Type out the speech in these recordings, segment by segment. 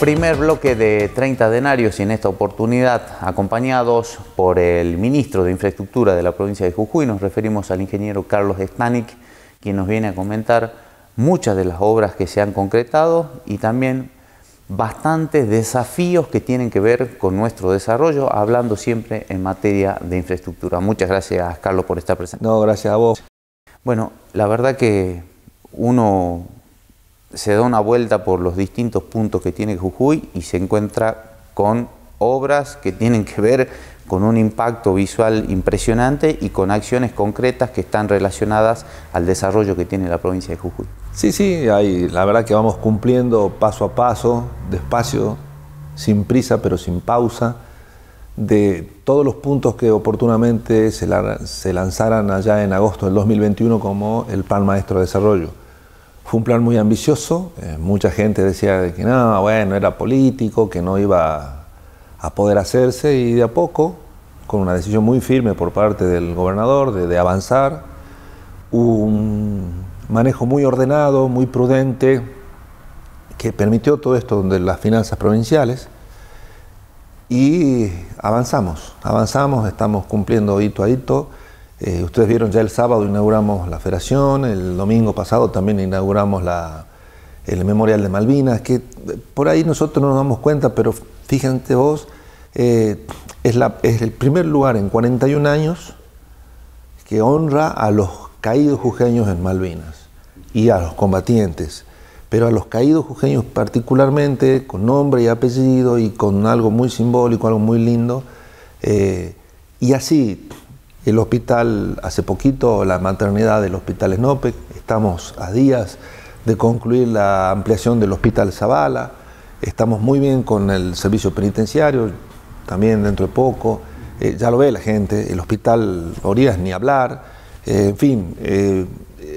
Primer bloque de 30 denarios y en esta oportunidad acompañados por el ministro de Infraestructura de la provincia de Jujuy, nos referimos al ingeniero Carlos estanik quien nos viene a comentar muchas de las obras que se han concretado y también bastantes desafíos que tienen que ver con nuestro desarrollo, hablando siempre en materia de infraestructura. Muchas gracias, Carlos, por estar presente. No, gracias a vos. Bueno, la verdad que uno se da una vuelta por los distintos puntos que tiene Jujuy y se encuentra con obras que tienen que ver con un impacto visual impresionante y con acciones concretas que están relacionadas al desarrollo que tiene la provincia de Jujuy. Sí, sí, hay, la verdad que vamos cumpliendo paso a paso, despacio, sin prisa pero sin pausa, de todos los puntos que oportunamente se, lanzaran allá en agosto del 2021 como el Pan Maestro de Desarrollo. Fue un plan muy ambicioso, eh, mucha gente decía que no, bueno, era político, que no iba a poder hacerse y de a poco, con una decisión muy firme por parte del gobernador de, avanzar, un manejo muy ordenado, muy prudente, que permitió todo esto de las finanzas provinciales y avanzamos, avanzamos, estamos cumpliendo hito a hito. Eh, ustedes vieron ya el sábado inauguramos la federación, el domingo pasado también inauguramos la, el Memorial de Malvinas, que por ahí nosotros no nos damos cuenta, pero fíjense vos, eh, es, la, el primer lugar en 41 años que honra a los caídos jujeños en Malvinas y a los combatientes, pero a los caídos jujeños particularmente, con nombre y apellido y con algo muy simbólico, algo muy lindo, eh, y así el hospital, hace poquito, la maternidad del hospital Snopec, estamos a días de concluir la ampliación del hospital Zavala, estamos muy bien con el servicio penitenciario, también dentro de poco, eh, ya lo ve la gente, el hospital Orías ni hablar, eh, en fin, eh,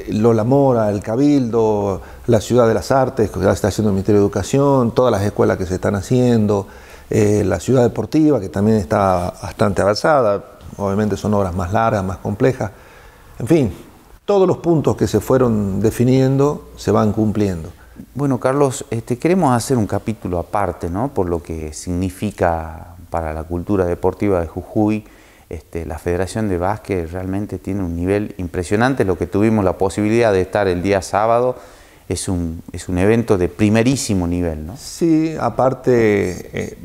Lola Mora, el Cabildo, la Ciudad de las Artes, que ya está haciendo el Ministerio de Educación, todas las escuelas que se están haciendo, la Ciudad Deportiva, que también está bastante avanzada, Obviamente son obras más largas, más complejas. En fin, todos los puntos que se fueron definiendo se van cumpliendo. Bueno, Carlos, este, queremos hacer un capítulo aparte, ¿no? Por lo que significa para la cultura deportiva de Jujuy. Este, la Federación de Básquet realmente tiene un nivel impresionante. Lo que tuvimos la posibilidad de estar el día sábado es un, es un evento de primerísimo nivel, ¿no? Sí, aparte, eh,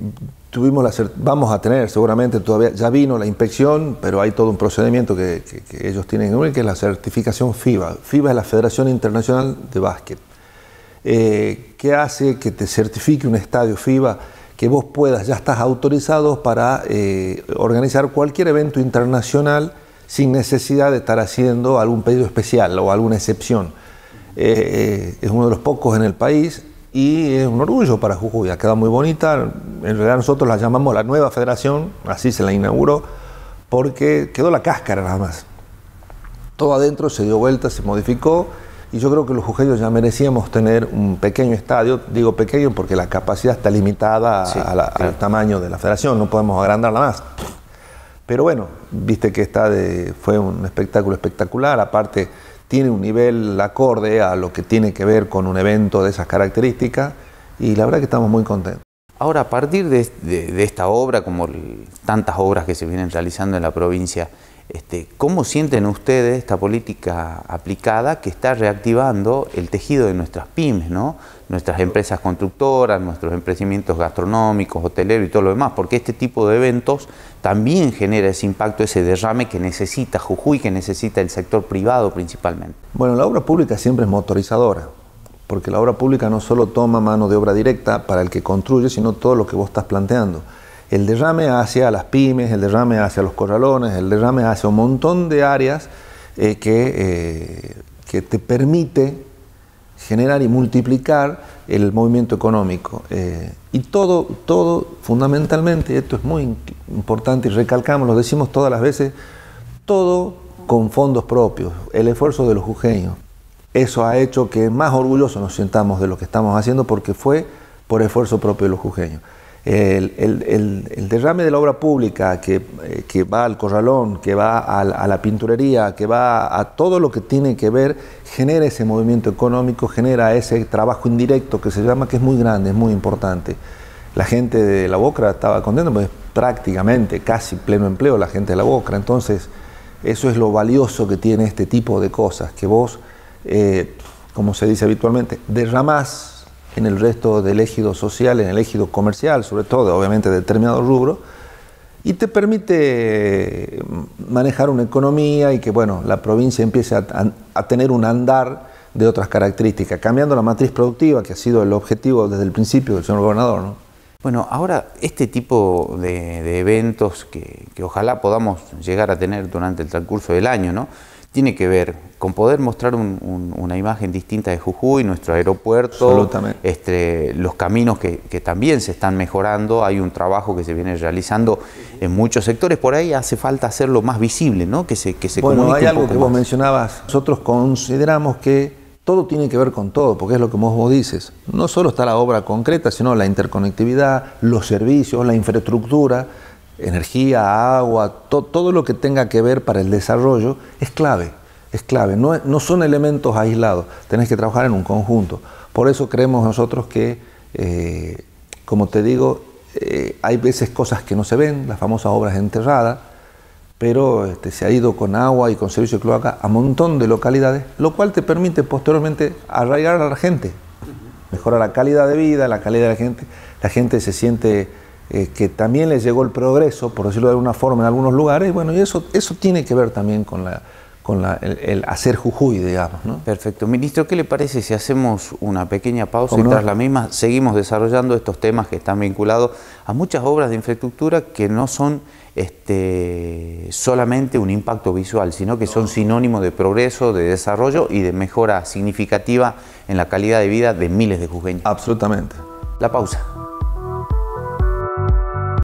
tuvimos la vamos a tener seguramente todavía, ya vino la inspección, pero hay todo un procedimiento que, ellos tienen en que es la certificación FIBA. FIBA es la Federación Internacional de Básquet. Eh, ¿Qué hace que te certifique un estadio FIBA? Que vos puedas, ya estás autorizado para eh, organizar cualquier evento internacional sin necesidad de estar haciendo algún pedido especial o alguna excepción. Eh, es uno de los pocos en el país y es un orgullo para Jujuy, ha quedado muy bonita, en realidad nosotros la llamamos la nueva federación, así se la inauguró, porque quedó la cáscara nada más. Todo adentro se dio vuelta, se modificó y yo creo que los jujeños ya merecíamos tener un pequeño estadio, digo pequeño porque la capacidad está limitada al tamaño de la federación, no podemos agrandarla más. Pero bueno, viste que está de, fue un espectáculo espectacular, aparte tiene un nivel acorde a lo que tiene que ver con un evento de esas características y la verdad que estamos muy contentos. Ahora, a partir de, esta obra, como tantas obras que se vienen realizando en la provincia, este, ¿Cómo sienten ustedes esta política aplicada que está reactivando el tejido de nuestras pymes, nuestras empresas constructoras, nuestros emprendimientos gastronómicos, hoteleros y todo lo demás? Porque este tipo de eventos también genera ese impacto, ese derrame que necesita Jujuy, que necesita el sector privado principalmente. Bueno, la obra pública siempre es motorizadora, porque la obra pública no solo toma mano de obra directa para el que construye, sino todo lo que vos estás planteando el derrame hacia las pymes, el derrame hacia los corralones, el derrame hacia un montón de áreas eh, que, eh, que, te permite generar y multiplicar el movimiento económico. Eh, y todo, todo fundamentalmente, esto es muy importante y recalcamos, lo decimos todas las veces, todo con fondos propios, el esfuerzo de los jujeños. Eso ha hecho que más orgullosos nos sintamos de lo que estamos haciendo porque fue por esfuerzo propio de los jujeños el, derrame de la obra pública que, eh, va al corralón, que va a la, pinturería, que va a todo lo que tiene que ver, genera ese movimiento económico, genera ese trabajo indirecto que se llama, que es muy grande, es muy importante. La gente de la Bocra estaba contenta, pues prácticamente, casi pleno empleo la gente de la Bocra. Entonces, eso es lo valioso que tiene este tipo de cosas, que vos, eh, como se dice habitualmente, derramás en el resto del ejido social, en el ejido comercial, sobre todo, obviamente, de determinado rubro, y te permite mm, manejar una economía y que, bueno, la provincia empiece a, tener un andar de otras características, cambiando la matriz productiva, que ha sido el objetivo desde el principio del señor gobernador. ¿no? Bueno, ahora este tipo de, de eventos que, que, ojalá podamos llegar a tener durante el transcurso del año, ¿no? tiene que ver con poder mostrar una imagen distinta de Jujuy, nuestro aeropuerto, este, los caminos que, también se están mejorando, hay un trabajo que se viene realizando en muchos sectores, por ahí hace falta hacerlo más visible, ¿no? que se, que se Bueno, hay algo que vos mencionabas, nosotros consideramos que todo tiene que ver con todo, porque es lo que vos, vos dices, no solo está la obra concreta, sino la interconectividad, los servicios, la infraestructura, energía, agua, todo lo que tenga que ver para el desarrollo es clave, es clave, no, no, son elementos aislados, tenés que trabajar en un conjunto. Por eso creemos nosotros que, eh, como te digo, eh, hay veces cosas que no se ven, las famosas obras enterradas, pero este, se ha ido con agua y con servicio de cloaca a un montón de localidades, lo cual te permite posteriormente arraigar a la gente, mejora la calidad de vida, la calidad de la gente, la gente se siente eh, que también les llegó el progreso, por decirlo de alguna forma, en algunos lugares. Bueno, y eso, eso tiene que ver también con, la, con la, el, hacer Jujuy, digamos. Perfecto. Ministro, ¿qué le parece si hacemos una pequeña pausa y tras la misma seguimos desarrollando estos temas que están vinculados a muchas obras de infraestructura que no son este, solamente un impacto visual, sino que son sinónimo de progreso, de desarrollo y de mejora significativa en la calidad de vida de miles de jujeños? Absolutamente. La pausa.